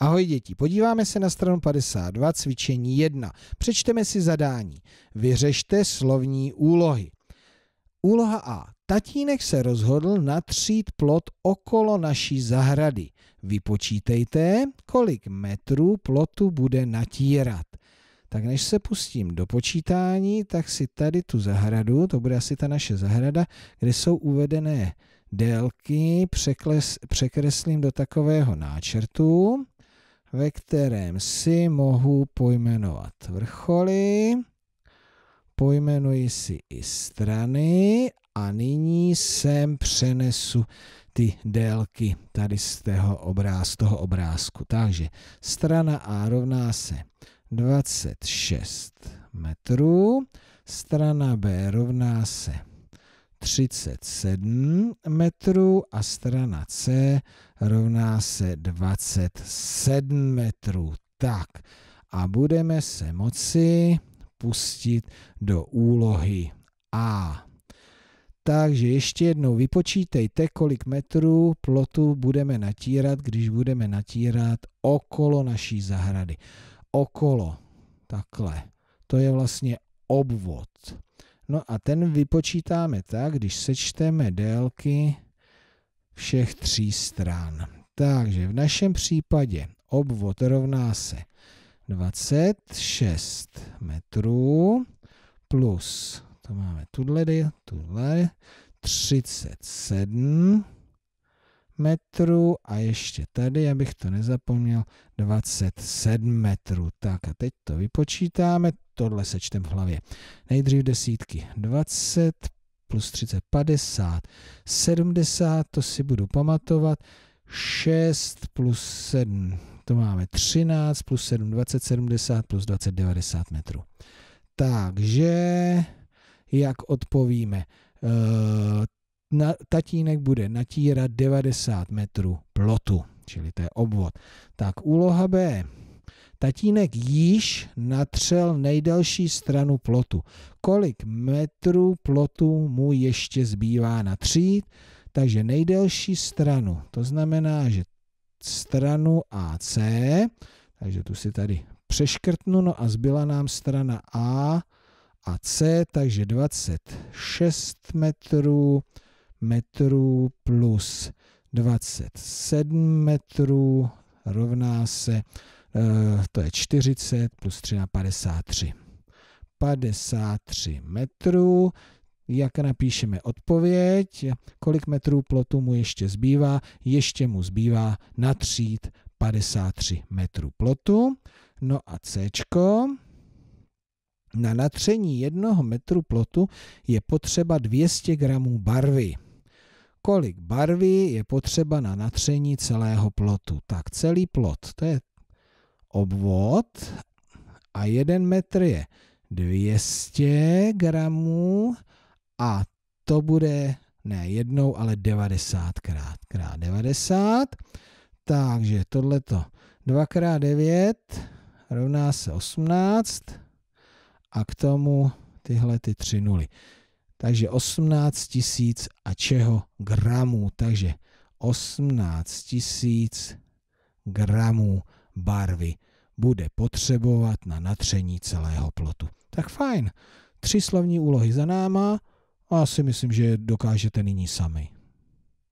Ahoj děti, podíváme se na stranu 52, cvičení 1. Přečteme si zadání. Vyřešte slovní úlohy. Úloha A. Tatínek se rozhodl natřít plot okolo naší zahrady. Vypočítejte, kolik metrů plotu bude natírat. Tak než se pustím do počítání, tak si tady tu zahradu, to bude asi ta naše zahrada, kde jsou uvedené délky, překles, překreslím do takového náčrtu ve kterém si mohu pojmenovat vrcholy, pojmenuji si i strany a nyní sem přenesu ty délky tady z toho, obráz, z toho obrázku. Takže strana A rovná se 26 metrů, strana B rovná se 37 metrů a strana C rovná se 27 metrů. Tak a budeme se moci pustit do úlohy A. Takže ještě jednou vypočítejte, kolik metrů plotu budeme natírat, když budeme natírat okolo naší zahrady. Okolo, takhle, to je vlastně obvod. No a ten vypočítáme tak, když sečteme délky všech tří stran. Takže v našem případě obvod rovná se 26 metrů plus, to máme tuhle, tuhle, 37 metrů a ještě tady, abych to nezapomněl, 27 metrů. Tak a teď to vypočítáme, tohle sečtem v hlavě. Nejdřív desítky 20 plus 30, 50, 70, to si budu pamatovat, 6 plus 7, to máme 13, plus 7, 20, 70, plus 20, 90 metrů. Takže, jak odpovíme, eh, na, tatínek bude natírat 90 metrů plotu, čili to je obvod. Tak úloha B. Tatínek již natřel nejdelší stranu plotu. Kolik metrů plotu mu ještě zbývá natřít? Takže nejdelší stranu, to znamená, že stranu AC, takže tu si tady přeškrtnu, no a zbyla nám strana A a C, takže 26 metrů, metrů plus 27 metrů rovná se Eh, to je 40 plus 3 na 53. 53 metrů, jak napíšeme odpověď, kolik metrů plotu mu ještě zbývá, ještě mu zbývá natřít 53 metrů plotu. No a C. Na natření jednoho metru plotu je potřeba 200 gramů barvy. Kolik barvy je potřeba na natření celého plotu? Tak celý plot, to je obvod a 1 metr je 200 gramů a to bude ne jednou, ale 90 krát, krát 90. Takže tohleto 2 krát 9 rovná se 18 a k tomu tyhle ty 3 nuly. Takže 18 tisíc a čeho gramů. Takže 18 tisíc gramů barvy bude potřebovat na natření celého plotu. Tak fajn, tři slovní úlohy za náma a si myslím, že dokážete nyní sami.